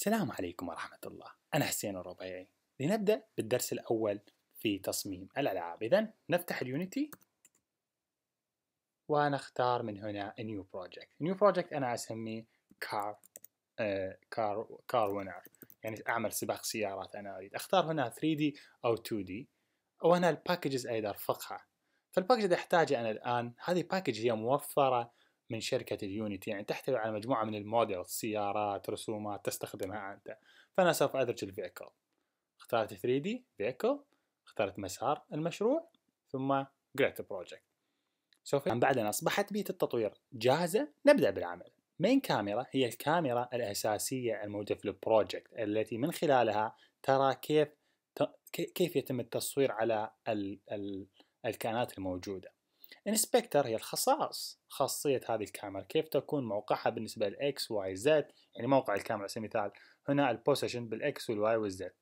السلام عليكم ورحمة الله أنا حسين الربيعي لنبدأ بالدرس الأول في تصميم الألعاب إذا نفتح اليونيتي ونختار من هنا New Project New Project أنا أسميه Car كار كار وينر يعني اعمل سباق سيارات انا اريد اختار هنا 3D او 2D وهنا الباكجز اقدر ارفقها فالباكج اللي احتاجه انا الان هذه باكج هي موفره من شركة اليونيتي يعني تحتوي على مجموعة من الموديل يعني سيارات رسومات تستخدمها أنت فأنا سوف أدرج الفيكل اخترت 3D فيكل اخترت مسار المشروع ثم جريت بروجكت سوف بعد أن أصبحت بيت التطوير جاهزة نبدأ بالعمل مين كاميرا هي الكاميرا الأساسية الموجودة في البروجكت التي من خلالها ترى كيف كيف يتم التصوير على الكائنات الموجودة انسبكتر هي الخصائص خاصية هذه الكاميرا كيف تكون موقعها بالنسبة للإكس Y زد يعني موقع الكاميرا على سبيل المثال هنا البوزيشن بالإكس والواي والزد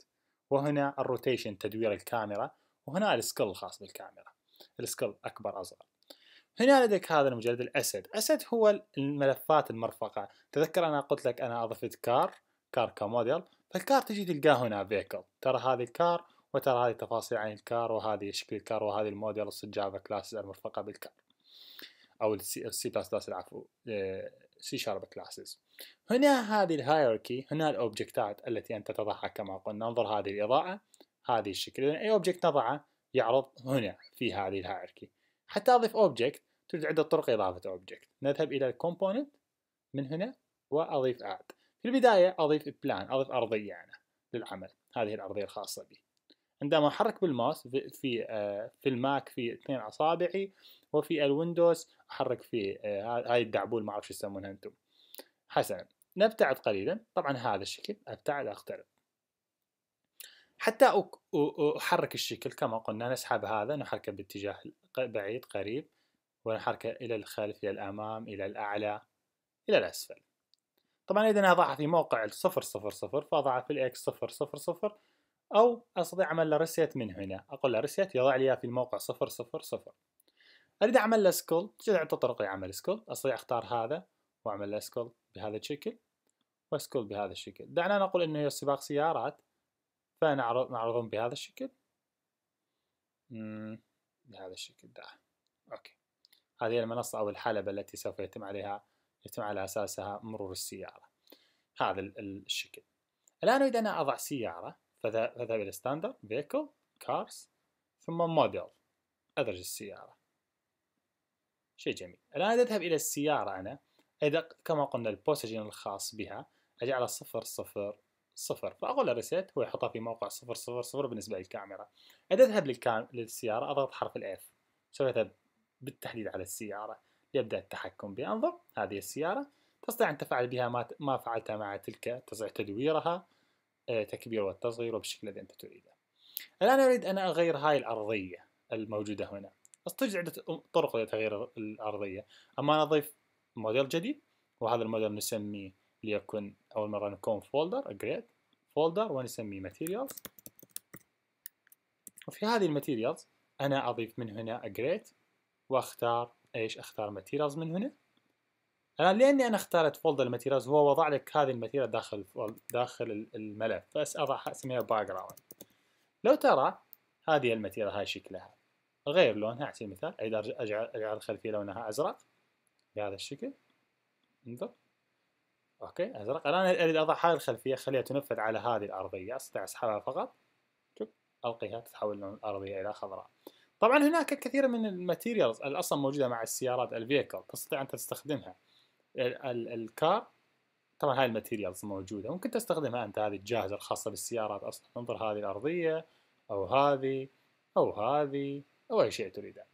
وهنا الروتيشن تدوير الكاميرا وهنا السكيل الخاص بالكاميرا السكيل أكبر أصغر هنا لديك هذا المجلد الأسد أسد هو الملفات المرفقة تذكر أنا قلت لك أنا أضفت كار كار كموديل فالكار تجي تلقاه هنا فيكل ترى هذه الكار وترى هذه تفاصيل عن الكار وهذه شكل الكار وهذه الموديل الجافا كلاسز المرفقة بالكار أو السي بلس بلس العفو سي شارب كلاسز هنا هذه الهايركي هنا الأوبجكتات التي أنت تضعها كما قلنا انظر هذه الإضاءة هذه الشكل أي أوبجكت نضعه يعرض هنا في هذه الهايركي حتى أضيف أوبجكت توجد عدة طرق إضافة أوبجكت نذهب إلى الكومبوننت من هنا وأضيف اد في البداية أضيف بلان أضيف أرضية أنا للعمل هذه الأرضية الخاصة بي عندما أحرك بالماوس في آه، في, الماك في اثنين أصابعي وفي الويندوز أحرك في آه، هاي الدعبول ما أعرف شو يسمونها أنتم حسنا نبتعد قليلا طبعا هذا الشكل أبتعد أقترب حتى أحرك الشكل كما قلنا نسحب هذا نحركه باتجاه بعيد قريب ونحركه إلى الخلف إلى الأمام إلى الأعلى إلى الأسفل طبعا إذا أنا أضعها في موقع الصفر صفر صفر فأضعها في الإكس صفر صفر صفر أو أستطيع أعمل له ريسيت من هنا أقول له ريسيت يضع لي في الموقع صفر صفر صفر أريد أعمل له سكول جذع طرق عمل سكول أستطيع أختار هذا وأعمل له سكول بهذا الشكل وسكول بهذا الشكل دعنا نقول أنه هي سباق سيارات فنعرضهم بهذا الشكل بهذا الشكل ده أوكي هذه المنصة أو الحلبة التي سوف يتم عليها يتم على أساسها مرور السيارة هذا الشكل الآن أريد انا أضع سيارة فذهب إلى ستاندرد فيكل كارز ثم موديل أدرج السيارة شيء جميل الآن أذهب إلى السيارة أنا إذا كما قلنا البوسجين الخاص بها أجعله صفر صفر صفر فأقول له ريسيت هو يحطها في موقع صفر صفر صفر بالنسبة للكاميرا إذا أذهب للكام... للسيارة أضغط حرف الإف سوف أذهب بالتحديد على السيارة يبدأ التحكم بها انظر هذه السيارة تستطيع أن تفعل بها ما, ما فعلتها مع تلك تستطيع تدويرها آه، تكبير والتصغير وبالشكل الذي أنت تريده الآن أريد أن أغير هاي الأرضية الموجودة هنا أستوجد عدة طرق لتغيير الأرضية أما أنا أضيف موديل جديد وهذا الموديل نسميه ليكن أول مرة نكون فولدر جريد فولدر ونسميه ماتيريالز وفي هذه الماتيريالز أنا أضيف من هنا جريد وأختار إيش أختار ماتيريالز من هنا الان آه، لاني انا اخترت فولدر الماتيريالز هو وضع لك هذه الماتيريال داخل داخل الملف بس اضع اسميها باك جراوند لو ترى هذه الماتيريال هاي شكلها غير لونها على سبيل المثال اجعل اجعل الخلفيه لونها ازرق بهذا الشكل انظر اوكي ازرق الان اريد اضع هذه الخلفيه خليها تنفذ على هذه الارضيه استطيع اسحبها فقط شوف القيها تتحول لون الارضيه الى خضراء طبعا هناك كثير من الماتيريالز الاصلا موجوده مع السيارات الفيكل تستطيع ان تستخدمها الكار طبعا هاي الماتيريالز موجوده ممكن تستخدمها انت هذه الجاهزه الخاصه بالسيارات اصلا انظر هذه الارضيه او هذه او هذه او اي شيء تريده